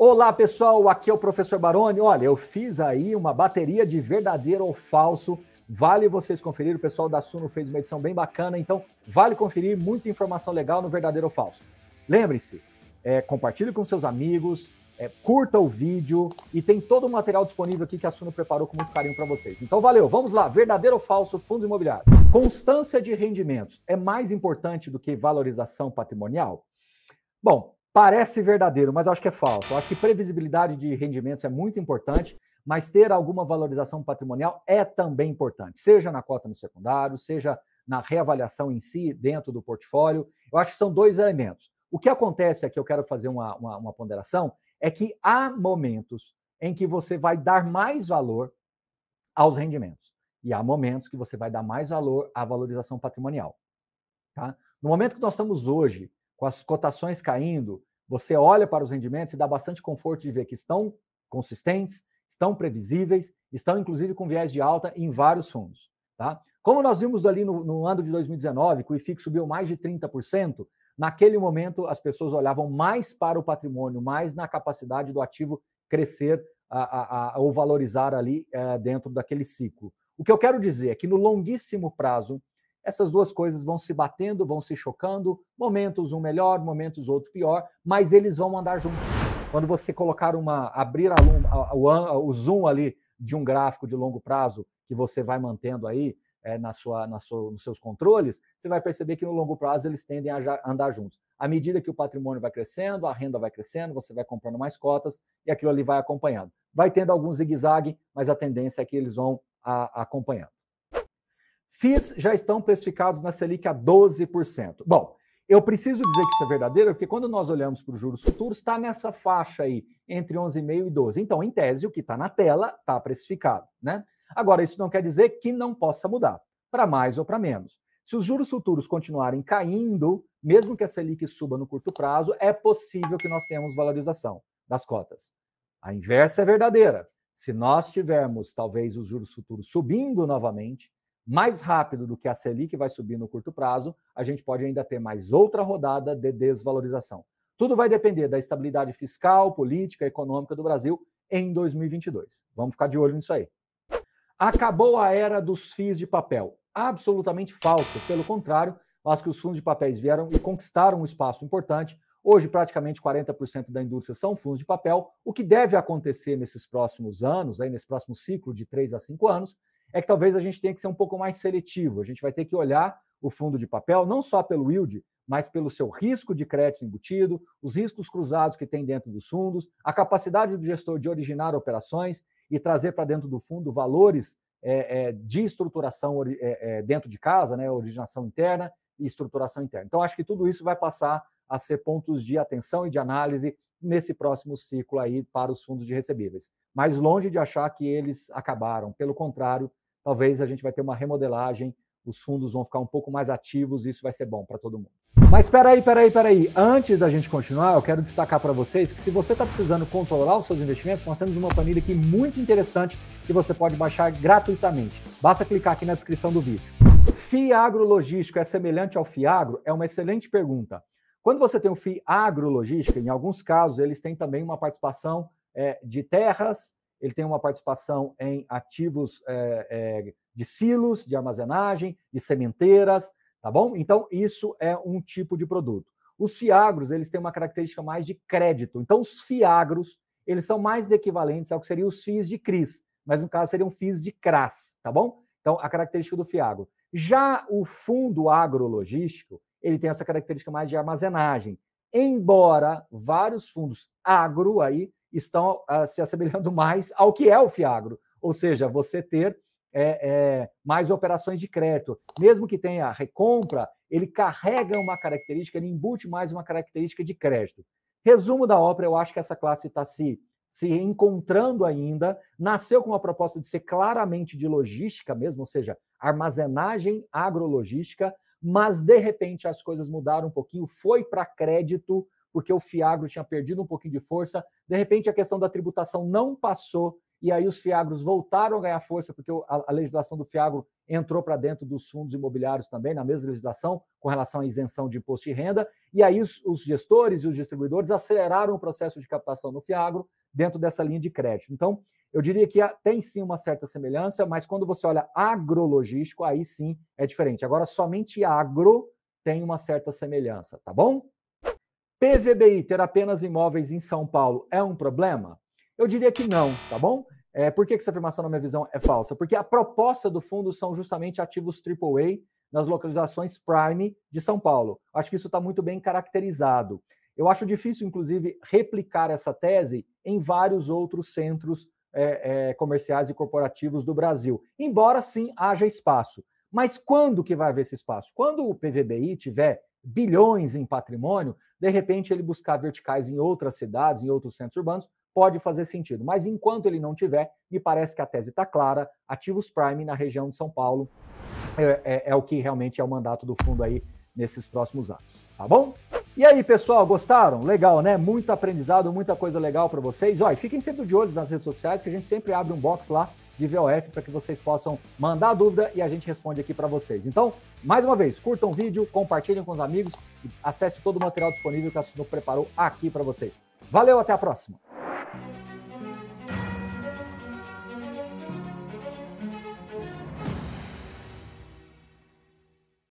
Olá, pessoal, aqui é o professor Baroni. Olha, eu fiz aí uma bateria de verdadeiro ou falso. Vale vocês conferir, o pessoal da Suno fez uma edição bem bacana, então vale conferir muita informação legal no verdadeiro ou falso. Lembre-se, é, compartilhe com seus amigos, é, curta o vídeo e tem todo o material disponível aqui que a Suno preparou com muito carinho para vocês. Então valeu, vamos lá, verdadeiro ou falso fundos imobiliários. Constância de rendimentos é mais importante do que valorização patrimonial? Bom, parece verdadeiro, mas acho que é falso. Eu acho que previsibilidade de rendimentos é muito importante, mas ter alguma valorização patrimonial é também importante, seja na cota no secundário, seja na reavaliação em si, dentro do portfólio. Eu acho que são dois elementos. O que acontece aqui, eu quero fazer uma, uma, uma ponderação, é que há momentos em que você vai dar mais valor aos rendimentos. E há momentos que você vai dar mais valor à valorização patrimonial. Tá? No momento que nós estamos hoje, com as cotações caindo, você olha para os rendimentos e dá bastante conforto de ver que estão consistentes, estão previsíveis, estão inclusive com viés de alta em vários fundos. Tá? Como nós vimos ali no, no ano de 2019, que o IFIX subiu mais de 30%, naquele momento as pessoas olhavam mais para o patrimônio, mais na capacidade do ativo crescer a, a, a, ou valorizar ali é, dentro daquele ciclo. O que eu quero dizer é que no longuíssimo prazo, essas duas coisas vão se batendo, vão se chocando, momentos um melhor, momentos outro pior, mas eles vão andar juntos. Quando você colocar uma abrir a, a, a, o zoom ali de um gráfico de longo prazo que você vai mantendo aí é, na sua, na sua, nos seus controles, você vai perceber que no longo prazo eles tendem a já, andar juntos. À medida que o patrimônio vai crescendo, a renda vai crescendo, você vai comprando mais cotas e aquilo ali vai acompanhando. Vai tendo algum zigue-zague, mas a tendência é que eles vão a, acompanhando. FIIs já estão precificados na Selic a 12%. Bom, eu preciso dizer que isso é verdadeiro, porque quando nós olhamos para os juros futuros, está nessa faixa aí, entre 11,5 e 12. Então, em tese, o que está na tela está precificado, né? Agora, isso não quer dizer que não possa mudar, para mais ou para menos. Se os juros futuros continuarem caindo, mesmo que a Selic suba no curto prazo, é possível que nós tenhamos valorização das cotas. A inversa é verdadeira. Se nós tivermos, talvez, os juros futuros subindo novamente, mais rápido do que a Selic vai subir no curto prazo, a gente pode ainda ter mais outra rodada de desvalorização. Tudo vai depender da estabilidade fiscal, política, econômica do Brasil em 2022. Vamos ficar de olho nisso aí. Acabou a era dos FIIs de papel. Absolutamente falso. Pelo contrário, acho que os fundos de papéis vieram e conquistaram um espaço importante. Hoje, praticamente 40% da indústria são fundos de papel. O que deve acontecer nesses próximos anos, aí nesse próximo ciclo de 3 a 5 anos, é que talvez a gente tenha que ser um pouco mais seletivo. A gente vai ter que olhar o fundo de papel não só pelo yield, mas pelo seu risco de crédito embutido, os riscos cruzados que tem dentro dos fundos, a capacidade do gestor de originar operações e trazer para dentro do fundo valores é, é, de estruturação é, é, dentro de casa, né, originação interna e estruturação interna. Então, acho que tudo isso vai passar a ser pontos de atenção e de análise nesse próximo ciclo aí para os fundos de recebíveis mas longe de achar que eles acabaram. Pelo contrário, talvez a gente vai ter uma remodelagem, os fundos vão ficar um pouco mais ativos e isso vai ser bom para todo mundo. Mas peraí, peraí, peraí. Antes da gente continuar, eu quero destacar para vocês que se você está precisando controlar os seus investimentos, nós temos uma planilha aqui muito interessante que você pode baixar gratuitamente. Basta clicar aqui na descrição do vídeo. FII agrologístico é semelhante ao FII agro? É uma excelente pergunta. Quando você tem um FII agrologístico, em alguns casos, eles têm também uma participação é, de terras, ele tem uma participação em ativos é, é, de silos, de armazenagem, de sementeiras, tá bom? Então, isso é um tipo de produto. Os fiagros, eles têm uma característica mais de crédito. Então, os fiagros, eles são mais equivalentes ao que seriam os FIIs de CRIS, mas no caso seriam FIIs de CRAS, tá bom? Então, a característica do fiagro. Já o fundo agrologístico, ele tem essa característica mais de armazenagem. Embora vários fundos agro aí estão uh, se assemelhando mais ao que é o Fiagro, ou seja, você ter é, é, mais operações de crédito. Mesmo que tenha recompra, ele carrega uma característica, ele embute mais uma característica de crédito. Resumo da obra, eu acho que essa classe está se, se encontrando ainda, nasceu com uma proposta de ser claramente de logística mesmo, ou seja, armazenagem agrologística, mas de repente as coisas mudaram um pouquinho, foi para crédito, porque o Fiagro tinha perdido um pouquinho de força. De repente, a questão da tributação não passou, e aí os Fiagros voltaram a ganhar força, porque a, legislação do Fiagro entrou para dentro dos fundos imobiliários também, na mesma legislação, com relação à isenção de imposto de renda. E aí os, gestores e os distribuidores aceleraram o processo de captação no Fiagro dentro dessa linha de crédito. Então, eu diria que tem sim uma certa semelhança, mas quando você olha agrologístico, aí sim é diferente. Agora, somente agro tem uma certa semelhança, tá bom? PVBI ter apenas imóveis em São Paulo é um problema? Eu diria que não, tá bom? É, por que, essa afirmação, na minha visão, é falsa? Porque a proposta do fundo são justamente ativos AAA nas localizações Prime de São Paulo. Acho que isso está muito bem caracterizado. Eu acho difícil, inclusive, replicar essa tese em vários outros centros é, é, comerciais e corporativos do Brasil. Embora sim haja espaço. Mas quando que vai haver esse espaço? Quando o PVBI tiver bilhões em patrimônio, de repente ele buscar verticais em outras cidades, em outros centros urbanos, pode fazer sentido. Mas enquanto ele não tiver, me parece que a tese está clara: ativos prime na região de São Paulo é, é, é o que realmente é o mandato do fundo aí nesses próximos anos, tá bom? E aí, pessoal, gostaram? Legal, né? Muito aprendizado, muita coisa legal para vocês. Ó, fiquem sempre de olho nas redes sociais, que a gente sempre abre um box lá de VOF para que vocês possam mandar a dúvida e a gente responde aqui para vocês. Então, mais uma vez, curtam o vídeo, compartilhem com os amigos acesse todo o material disponível que a Suno preparou aqui para vocês. Valeu, até a próxima!